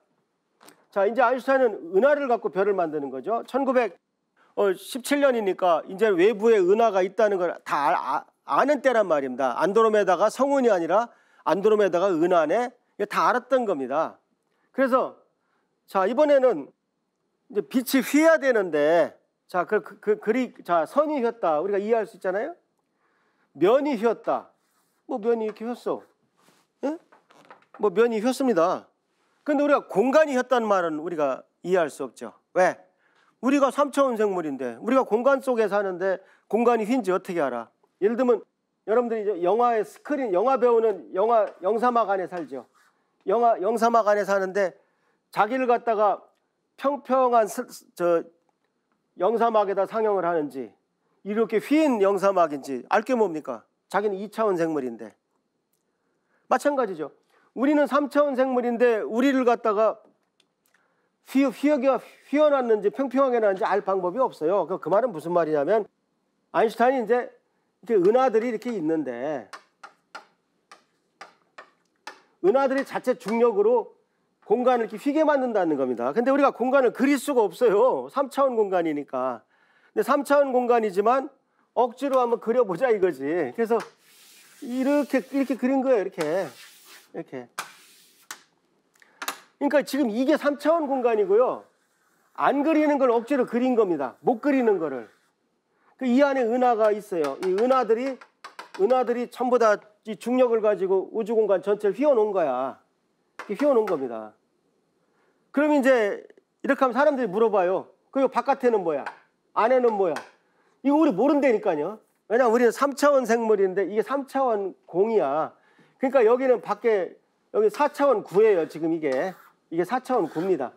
자, 이제 아인슈타인은 은하를 갖고 별을 만드는 거죠. 1900 17년이니까 어, 이제 외부의 은하가 있다는 걸다 아, 아는 때란 말입니다. 안드로메다가 성운이 아니라 안드로메다가 은하네 다 알았던 겁니다. 그래서 자 이번에는 이제 빛이 휘어야 되는데 자 그 그, 그, 그리 자 선이 휘었다 우리가 이해할 수 있잖아요. 면이 휘었다. 뭐 면이 이렇게 휘었어. 예? 뭐 면이 휘었습니다. 근데 우리가 공간이 휘었다는 말은 우리가 이해할 수 없죠. 왜? 우리가 3차원 생물인데 우리가 공간 속에 사는데 공간이 휜지 어떻게 알아? 예를 들면 여러분들이 이제 영화의 스크린 영화 배우는 영화 영사막 안에 살죠. 영화 영사막 안에 사는데 자기를 갖다가 평평한 스, 저 영사막에다 상영을 하는지 이렇게 휜 영사막인지 알게 뭡니까? 자기는 2차원 생물인데 마찬가지죠. 우리는 3차원 생물인데 우리를 갖다가 휘, 휘어 휘어났는지 평평하게 났는지 알 방법이 없어요. 그, 그 말은 무슨 말이냐면 아인슈타인이 이제 이렇게 은하들이 이렇게 있는데 은하들이 자체 중력으로 공간을 이렇게 휘게 만든다는 겁니다. 근데 우리가 공간을 그릴 수가 없어요. 3차원 공간이니까. 근데 3차원 공간이지만 억지로 한번 그려보자 이거지. 그래서 이렇게 이렇게 그린 거예요. 이렇게 이렇게. 그러니까 지금 이게 3차원 공간이고요. 안 그리는 걸 억지로 그린 겁니다. 못 그리는 거를. 그 이 안에 은하가 있어요. 이 은하들이 은하들이 전부 다 중력을 가지고 우주 공간 전체를 휘어놓은 거야. 휘어놓은 겁니다. 그럼 이제 이렇게 하면 사람들이 물어봐요. 그리고 바깥에는 뭐야? 안에는 뭐야? 이거 우리 모른다니까요. 왜냐면 우리는 3차원 생물인데 이게 3차원 공이야. 그러니까 여기는 밖에 여기 4차원 구예요, 지금 이게. 이게 4,009입니다.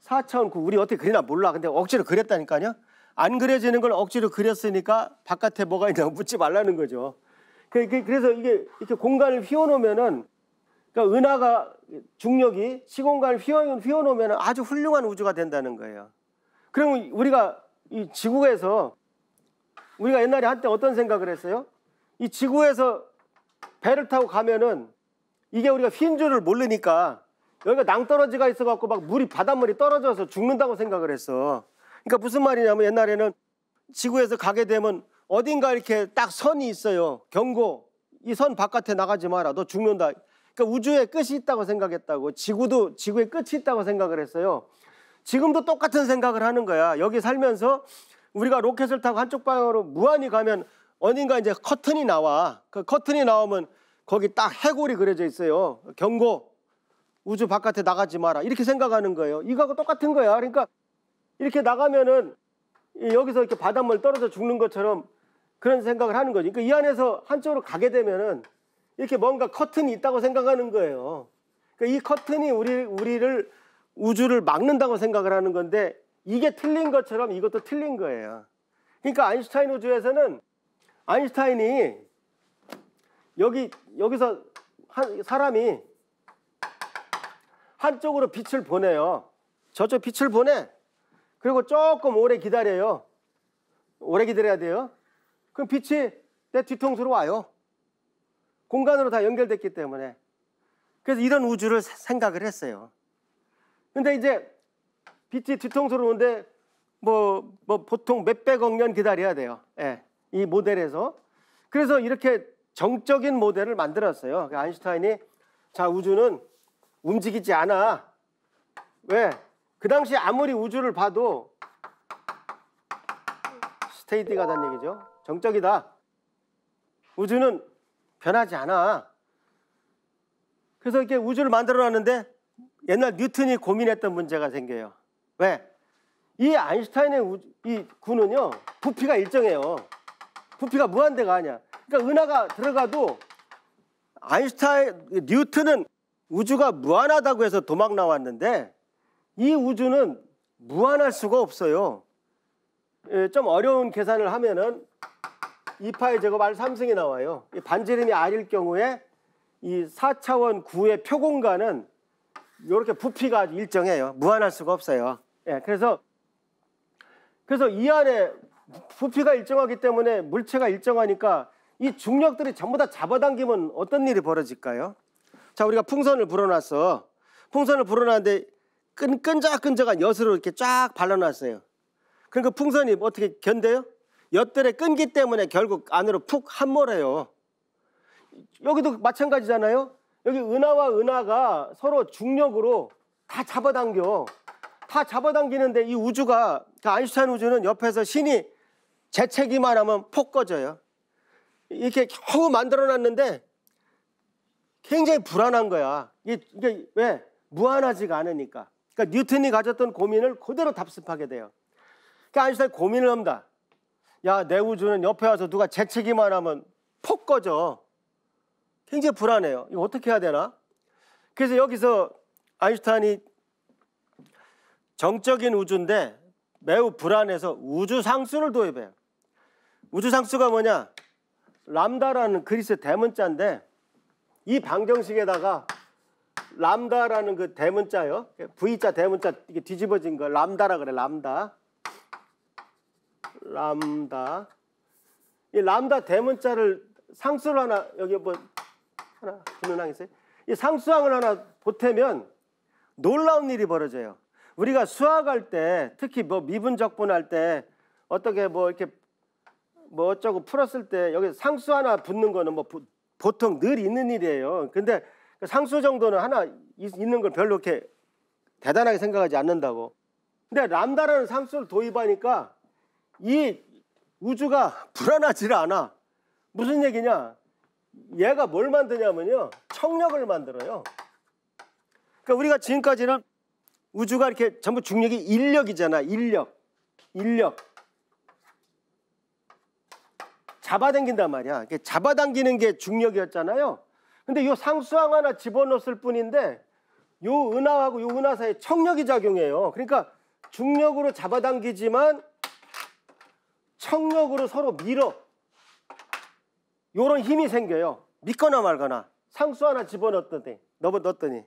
4,009 우리 어떻게 그리나 몰라. 근데 억지로 그렸다니까요. 안 그려지는 걸 억지로 그렸으니까 바깥에 뭐가 있냐고 묻지 말라는 거죠. 그, 그, 그래서 이게 이렇게 공간을 휘어놓으면은 그러니까 은하가 중력이 시공간을 휘어, 놓으면 아주 훌륭한 우주가 된다는 거예요. 그러면 우리가 이 지구에서 우리가 옛날에 한때 어떤 생각을 했어요? 이 지구에서 배를 타고 가면은 이게 우리가 휜 줄을 모르니까 여기가 낭떠러지가 있어갖고 막 물이 바닷물이 떨어져서 죽는다고 생각을 했어. 그러니까 무슨 말이냐면 옛날에는 지구에서 가게 되면 어딘가 이렇게 딱 선이 있어요. 경고. 이 선 바깥에 나가지 마라. 너 죽는다. 그러니까 우주의 끝이 있다고 생각했다고. 지구도 지구의 끝이 있다고 생각을 했어요. 지금도 똑같은 생각을 하는 거야. 여기 살면서 우리가 로켓을 타고 한쪽 방향으로 무한히 가면 어딘가 이제 커튼이 나와. 그 커튼이 나오면 거기 딱 해골이 그려져 있어요. 경고. 우주 바깥에 나가지 마라. 이렇게 생각하는 거예요. 이거하고 똑같은 거야. 그러니까 이렇게 나가면은 여기서 이렇게 바닷물 떨어져 죽는 것처럼 그런 생각을 하는 거죠. 그러니까 이 안에서 한쪽으로 가게 되면은 이렇게 뭔가 커튼이 있다고 생각하는 거예요. 그러니까 이 커튼이 우리 우리를 우주를 막는다고 생각을 하는 건데 이게 틀린 것처럼 이것도 틀린 거예요. 그러니까 아인슈타인 우주에서는 아인슈타인이 여기 여기서 한 사람이 한쪽으로 빛을 보내요. 저쪽 빛을 보내. 그리고 조금 오래 기다려요. 오래 기다려야 돼요. 그럼 빛이 내 뒤통수로 와요. 공간으로 다 연결됐기 때문에. 그래서 이런 우주를 생각을 했어요. 근데 이제 빛이 뒤통수로 오는데 뭐, 뭐 보통 몇백억 년 기다려야 돼요. 예, 이 모델에서. 그래서 이렇게 정적인 모델을 만들었어요. 그 아인슈타인이 자, 우주는 움직이지 않아. 왜? 그 당시 아무리 우주를 봐도 스테이디가단 얘기죠. 정적이다. 우주는 변하지 않아. 그래서 이렇게 우주를 만들어 놨는데 옛날 뉴턴이 고민했던 문제가 생겨요. 왜? 이 아인슈타인의 우주, 이 구는요, 부피가 일정해요. 부피가 무한대가 아니야. 그러니까 은하가 들어가도 아인슈타인, 뉴턴은 우주가 무한하다고 해서 도망 나왔는데 이 우주는 무한할 수가 없어요. 예, 좀 어려운 계산을 하면은 2파의 제곱 알 3승이 나와요. 반지름이 R일 경우에 이 4차원 구의 표공간은 이렇게 부피가 일정해요. 무한할 수가 없어요. 예, 그래서 그래서 이 안에 부피가 일정하기 때문에 물체가 일정하니까 이 중력들이 전부 다 잡아당기면 어떤 일이 벌어질까요? 자, 우리가 풍선을 불어놨어. 풍선을 불어놨는데 끈끈적끈적한 엿으로 이렇게 쫙 발라놨어요. 그러니까 풍선이 뭐 어떻게 견뎌요? 엿들의 끈기 때문에 결국 안으로 푹 함몰해요. 여기도 마찬가지잖아요. 여기 은하와 은하가 서로 중력으로 다 잡아당겨. 다 잡아당기는데 이 우주가 그 아인슈타인 우주는 옆에서 신이 재채기만 하면 폭 꺼져요. 이렇게 겨우 만들어놨는데 굉장히 불안한 거야. 이게, 이게 왜? 무한하지가 않으니까. 그러니까 뉴턴이 가졌던 고민을 그대로 답습하게 돼요. 그러니까 아인슈타인 고민을 합니다. 야, 내 우주는 옆에 와서 누가 재채기만 하면 폭 꺼져. 굉장히 불안해요. 이거 어떻게 해야 되나? 그래서 여기서 아인슈타인이 정적인 우주인데 매우 불안해서 우주 상수를 도입해요. 우주 상수가 뭐냐? 람다라는 그리스 대문자인데 이 방정식에다가 람다라는 그 대문자요. V자 대문자 이게 뒤집어진 거 람다라 그래. 람다. 람다. 이 람다 대문자를 상수를 하나 여기 뭐 하나 김은항 있어요. 이 상수항을 하나 보태면 놀라운 일이 벌어져요. 우리가 수학할 때 특히 뭐 미분적분 할때 어떻게 뭐 이렇게 뭐 어쩌고 풀었을 때 여기 상수 하나 붙는 거는 뭐 보통 늘 있는 일이에요. 근데 상수 정도는 하나 있는 걸 별로 이렇게 대단하게 생각하지 않는다고. 근데 람다라는 상수를 도입하니까 이 우주가 불안하지 않아. 무슨 얘기냐? 얘가 뭘 만드냐면요. 청력을 만들어요. 그러니까 우리가 지금까지는 우주가 이렇게 전부 중력이 인력이잖아. 인력. 인력. 잡아당긴단 말이야. 잡아당기는 게 중력이었잖아요. 근데 이 상수항 하나 집어넣었을 뿐인데 이 은하하고 이 은하 사이에 청력이 작용해요. 그러니까 중력으로 잡아당기지만 청력으로 서로 밀어. 이런 힘이 생겨요. 믿거나 말거나. 상수 하나 집어넣었더니. 넣었더니.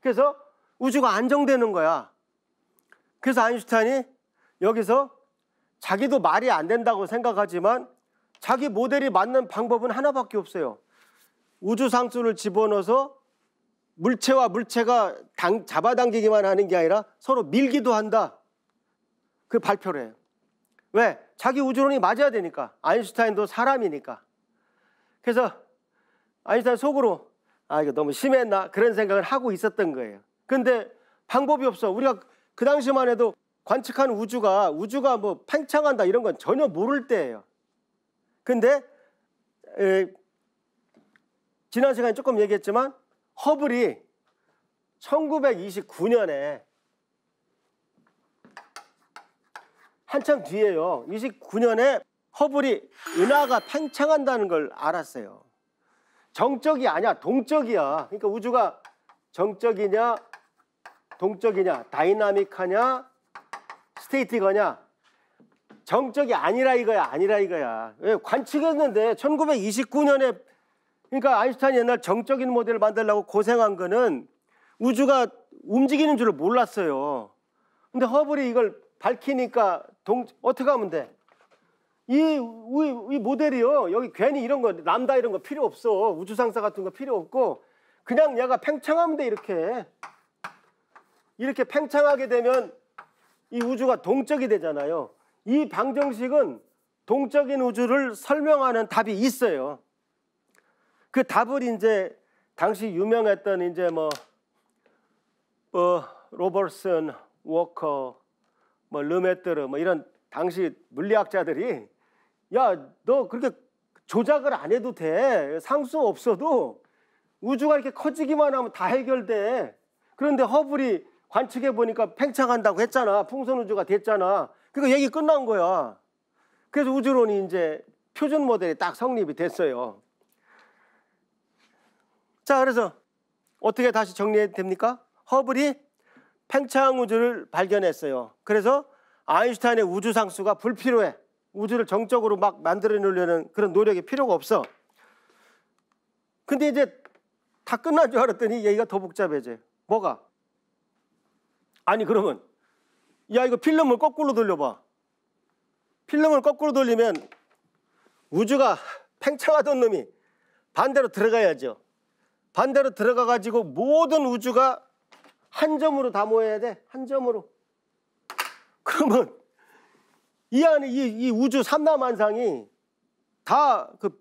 그래서 우주가 안정되는 거야. 그래서 아인슈타인이 여기서 자기도 말이 안 된다고 생각하지만 자기 모델이 맞는 방법은 하나밖에 없어요. 우주 상수를 집어넣어서 물체와 물체가 당, 잡아당기기만 하는 게 아니라 서로 밀기도 한다. 그 발표를 해요. 왜? 자기 우주론이 맞아야 되니까. 아인슈타인도 사람이니까. 그래서 아인슈타인 속으로 아 이거 너무 심했나 그런 생각을 하고 있었던 거예요. 근데 방법이 없어. 우리가 그 당시만 해도 관측한 우주가 우주가 뭐 팽창한다 이런 건 전혀 모를 때예요. 근데 에, 지난 시간에 조금 얘기했지만 허블이 1929년에 한참 뒤에요. 29년에 허블이 은하가 팽창한다는 걸 알았어요. 정적이 아니야, 동적이야. 그러니까 우주가 정적이냐, 동적이냐, 다이나믹하냐, 스테이틱거냐 정적이 아니라 이거야, 아니라 이거야. 예, 관측했는데 1929년에 그러니까 아인슈타인 옛날 정적인 모델을 만들려고 고생한 거는 우주가 움직이는 줄을 몰랐어요. 근데 허블이 이걸 밝히니까 동, 어떻게 하면 돼? 이, 이, 이 모델이요. 여기 괜히 이런 거, 남다 이런 거 필요 없어. 우주상사 같은 거 필요 없고 그냥 얘가 팽창하면 돼, 이렇게. 이렇게 팽창하게 되면 이 우주가 동적이 되잖아요. 이 방정식은 동적인 우주를 설명하는 답이 있어요. 그 답을 이제 당시 유명했던 이제 뭐, 뭐 로버슨, 워커, 뭐 르메트르 뭐 이런 당시 물리학자들이 야너 그렇게 조작을 안 해도 돼 상수 없어도 우주가 이렇게 커지기만 하면 다 해결돼 그런데 허블이 관측해 보니까 팽창한다고 했잖아 풍선 우주가 됐잖아 그러니까 얘기 끝난 거야. 그래서 우주론이 이제 표준 모델이 딱 성립이 됐어요. 자, 그래서 어떻게 다시 정리해도 됩니까? 허블이 팽창 우주를 발견했어요. 그래서 아인슈타인의 우주 상수가 불필요해. 우주를 정적으로 막 만들어 놓으려는 그런 노력이 필요가 없어. 근데 이제 다 끝난 줄 알았더니 얘기가 더 복잡해져요. 뭐가? 아니 그러면 야 이거 필름을 거꾸로 돌려봐. 필름을 거꾸로 돌리면 우주가 팽창하던 놈이 반대로 들어가야죠. 반대로 들어가 가지고 모든 우주가 한 점으로 다 모여야 돼. 한 점으로. 그러면 이 안에 이, 이 우주 삼라만상이 다 그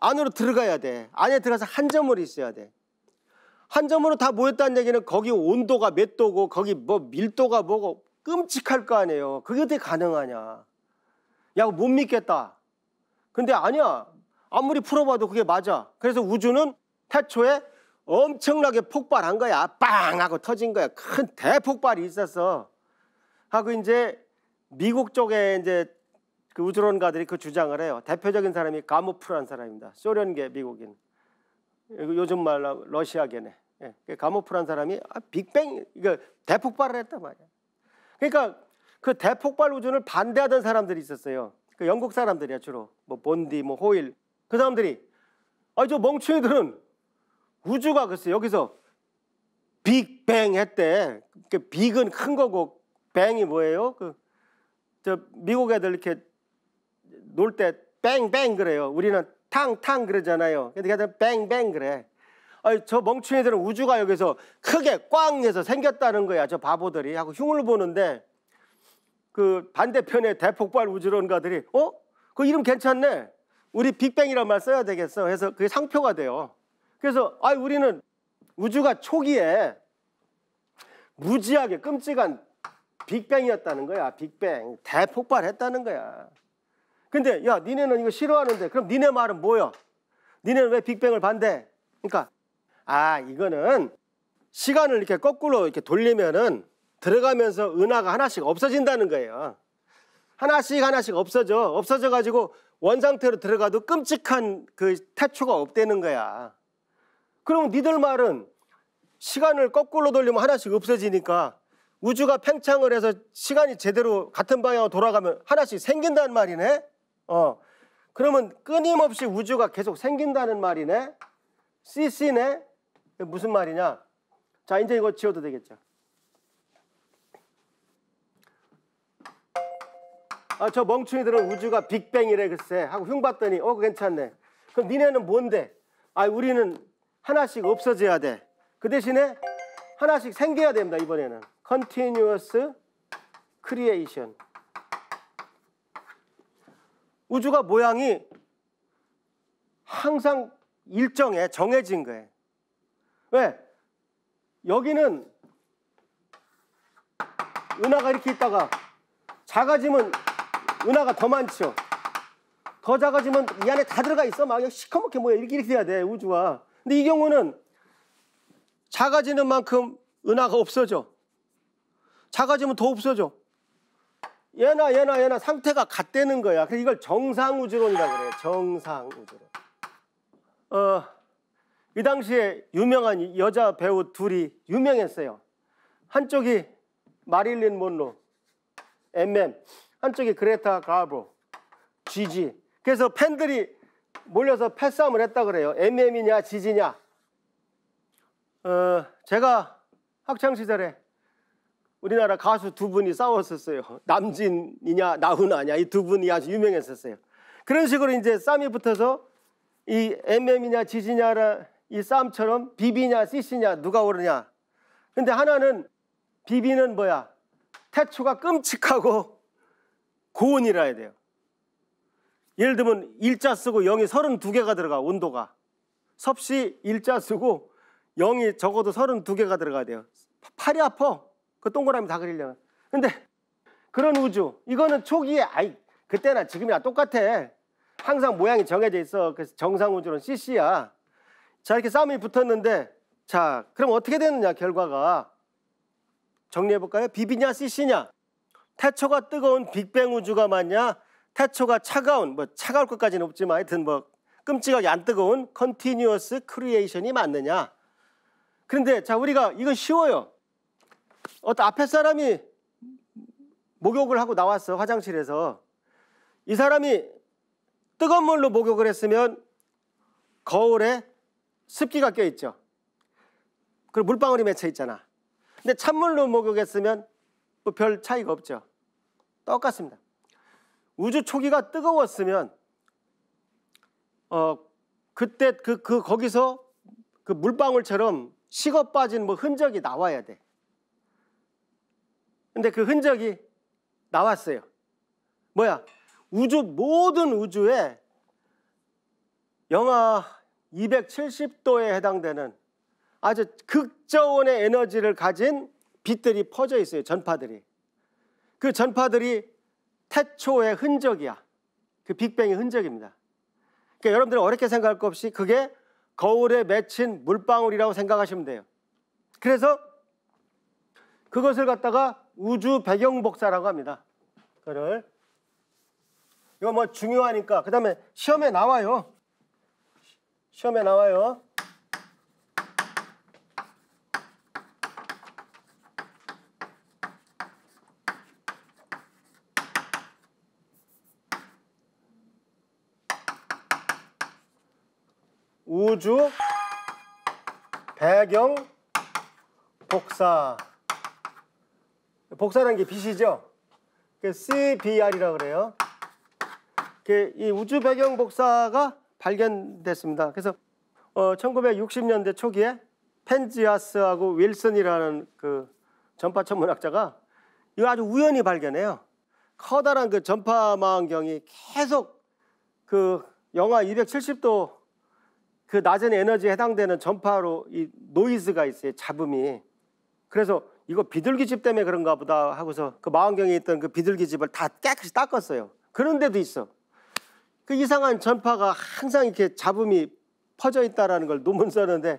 안으로 들어가야 돼. 안에 들어가서 한 점으로 있어야 돼. 한 점으로 다 모였다는 얘기는 거기 온도가 몇 도고 거기 뭐 밀도가 뭐고 끔찍할 거 아니에요. 그게 어떻게 가능하냐. 야, 못 믿겠다. 근데 아니야. 아무리 풀어봐도 그게 맞아. 그래서 우주는 태초에 엄청나게 폭발한 거야. 빵! 하고 터진 거야. 큰 대폭발이 있었어. 하고 이제 미국 쪽에 이제 그 우주론가들이 그 주장을 해요. 대표적인 사람이 가모프라는 사람입니다. 소련계 미국인. 예, 그 요즘 말로 러시아계네. 예, 가모프란 그 사람이 아, 빅뱅 이거 대폭발을 했단 말이야. 그러니까 그 대폭발 우주를 반대하던 사람들이 있었어요. 그 영국 사람들이야 주로 뭐 본디, 뭐 호일 그 사람들이 아저 멍충이들은 우주가 글쎄 여기서 빅뱅 했대. 그 빅은 큰 거고 뱅이 뭐예요? 그저 미국 애들 이렇게 놀 때 뱅뱅 그래요. 우리는 탕탕 그러잖아요. 근데 걔들 뱅뱅 그래. 아니, 저 멍충이 들은 우주가 여기서 크게 꽝 해서 생겼다는 거야. 저 바보들이 하고 흉을 보는데 그 반대편에 대폭발 우주론가들이 어? 그 이름 괜찮네. 우리 빅뱅이란 말 써야 되겠어. 그래서 그게 상표가 돼요. 그래서 아 우리는 우주가 초기에 무지하게 끔찍한 빅뱅이었다는 거야. 빅뱅. 대폭발했다는 거야. 근데 야 니네는 이거 싫어하는데 그럼 니네 말은 뭐야? 니네는 왜 빅뱅을 반대? 그러니까 아 이거는 시간을 이렇게 거꾸로 이렇게 돌리면은 들어가면서 은하가 하나씩 없어진다는 거예요. 하나씩 하나씩 없어져. 없어져 가지고 원상태로 들어가도 끔찍한 그 태초가 없대는 거야. 그럼 니들 말은 시간을 거꾸로 돌리면 하나씩 없어지니까 우주가 팽창을 해서 시간이 제대로 같은 방향으로 돌아가면 하나씩 생긴단 말이네. 어. 그러면 끊임없이 우주가 계속 생긴다는 말이네. CC네. 무슨 말이냐? 자, 이제 이거 지워도 되겠죠. 아, 저 멍충이들은 우주가 빅뱅이래 글쎄 하고 흉 봤더니 어 괜찮네. 그럼 니네는 뭔데? 아, 우리는 하나씩 없어져야 돼. 그 대신에 하나씩 생겨야 됩니다. 이번에는 continuous creation. 우주가 모양이 항상 일정해, 정해진 거예요. 왜? 여기는 은하가 이렇게 있다가 작아지면 은하가 더 많죠. 더 작아지면 이 안에 다 들어가 있어. 막 시커멓게 뭐야. 이렇게, 이렇게 돼야 돼, 우주가. 근데 이 경우는 작아지는 만큼 은하가 없어져. 작아지면 더 없어져. 얘나 얘나 얘나 상태가 같다는 거야. 그래서 이걸 정상우주론이라고 그래요. 정상우주론. 어, 이 당시에 유명한 여자 배우 둘이 유명했어요. 한쪽이 마릴린 먼로, MM, 한쪽이 그레타 가브 GG. 그래서 팬들이 몰려서 패싸움을 했다 그래요. MM이냐, GG냐. 어, 제가 학창 시절에 우리나라 가수 두 분이 싸웠었어요. 남진이냐 나훈아냐 이 두 분이 아주 유명했었어요. 그런 식으로 이제 쌈이 붙어서 이 MM이냐 지지냐라 이 쌈처럼 비비냐 씨씨냐 누가 오르냐. 근데 하나는 비비는 뭐야? 태초가 끔찍하고 고온이라 해야 돼요. 예를 들면 일자 쓰고 0이 32개가 들어가 온도가. 섭씨 일자 쓰고 0이 적어도 32개가 들어가야 돼요. 팔이 아파. 그 동그라미 다 그리려면. 근데 그런 우주, 이거는 초기에 아이 그때나 지금이나 똑같아. 항상 모양이 정해져 있어. 그래서 정상 우주는 CC야. 자 이렇게 싸움이 붙었는데 자 그럼 어떻게 되느냐 결과가 정리해 볼까요? 비비냐 CC냐? 태초가 뜨거운 빅뱅 우주가 맞냐? 태초가 차가운 뭐 차가울 것까지는 없지만 하여튼 뭐 끔찍하게 안 뜨거운 컨티뉴어스 크리에이션이 맞느냐? 그런데 자 우리가 이건 쉬워요. 어떤 앞에 사람이 목욕을 하고 나왔어 화장실에서 이 사람이 뜨거운 물로 목욕을 했으면 거울에 습기가 껴 있죠. 그리고 물방울이 맺혀 있잖아. 근데 찬물로 목욕했으면 뭐별 차이가 없죠. 똑같습니다. 우주 초기가 뜨거웠으면 어 그때 그그 그 거기서 그 물방울처럼 식어 빠진 뭐 흔적이 나와야 돼. 근데 그 흔적이 나왔어요. 뭐야? 우주 모든 우주에 영하 270도에 해당되는 아주 극저온의 에너지를 가진 빛들이 퍼져 있어요. 전파들이. 그 전파들이 태초의 흔적이야. 그 빅뱅의 흔적입니다. 그러니까 여러분들이 어렵게 생각할 것 없이 그게 거울에 맺힌 물방울이라고 생각하시면 돼요. 그래서 그것을 갖다가 우주 배경 복사라고 합니다. 그거를 이거 뭐 중요하니까 그 다음에 시험에 나와요. 시험에 나와요. 우주 배경 복사 복사란 게 빛이죠. CBR이라고 그 그래요. 그 이 우주 배경 복사가 발견됐습니다. 그래서 1960년대 어, 초기에 펜지아스하고 윌슨이라는 그 전파 천문학자가 이거 아주 우연히 발견해요. 커다란 그 전파망경이 계속 그 영하 270도 그 낮은 에너지에 해당되는 전파로 이 노이즈가 있어요. 잡음이. 그래서 이거 비둘기 집 때문에 그런가 보다 하고서 그 망원경에 있던 그 비둘기 집을 다 깨끗이 닦았어요. 그런 데도 있어. 그 이상한 전파가 항상 이렇게 잡음이 퍼져 있다라는 걸 논문 썼는데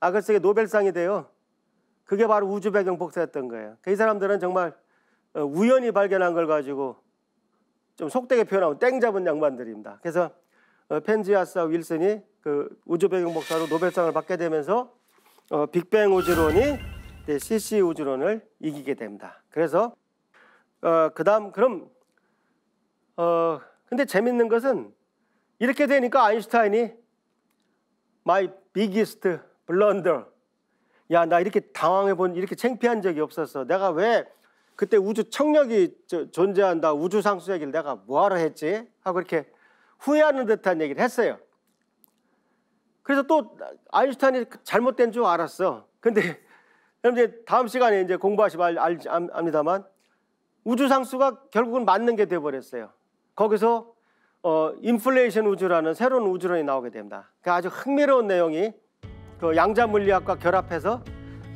아글스에게 노벨상이 돼요. 그게 바로 우주 배경 복사였던 거예요. 그 이 사람들은 정말 어, 우연히 발견한 걸 가지고 좀 속되게 표현하면 땡 잡은 양반들입니다. 그래서 어, 펜지아스와 윌슨이 그 우주 배경 복사로 노벨상을 받게 되면서 어, 빅뱅 우주론이 CC 우주론을 이기게 됩니다. 그래서 어, 그다음 그럼 어 근데 재밌는 것은 이렇게 되니까 아인슈타인이 my biggest blunder 야 나 이렇게 당황해 본 이렇게 창피한 적이 없었어. 내가 왜 그때 우주 청력이 저, 존재한다 우주 상수 얘기를 내가 뭐하러 했지 하고 이렇게 후회하는 듯한 얘기를 했어요. 그래서 또 아인슈타인이 잘못된 줄 알았어. 근데 그럼 이제 다음 시간에 이제 공부하시면 알, 알, 압니다만 우주상수가 결국은 맞는 게 돼버렸어요. 거기서 어, 인플레이션 우주라는 새로운 우주론이 나오게 됩니다. 그 아주 흥미로운 내용이 그 양자 물리학과 결합해서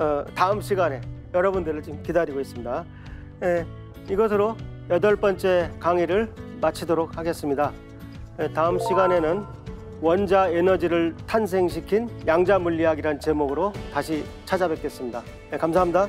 어, 다음 시간에 여러분들을 지금 기다리고 있습니다. 예, 이것으로 여덟 번째 강의를 마치도록 하겠습니다. 예, 다음 시간에는 원자 에너지를 탄생시킨 양자 물리학이란 제목으로 다시 찾아뵙겠습니다. 네, 감사합니다.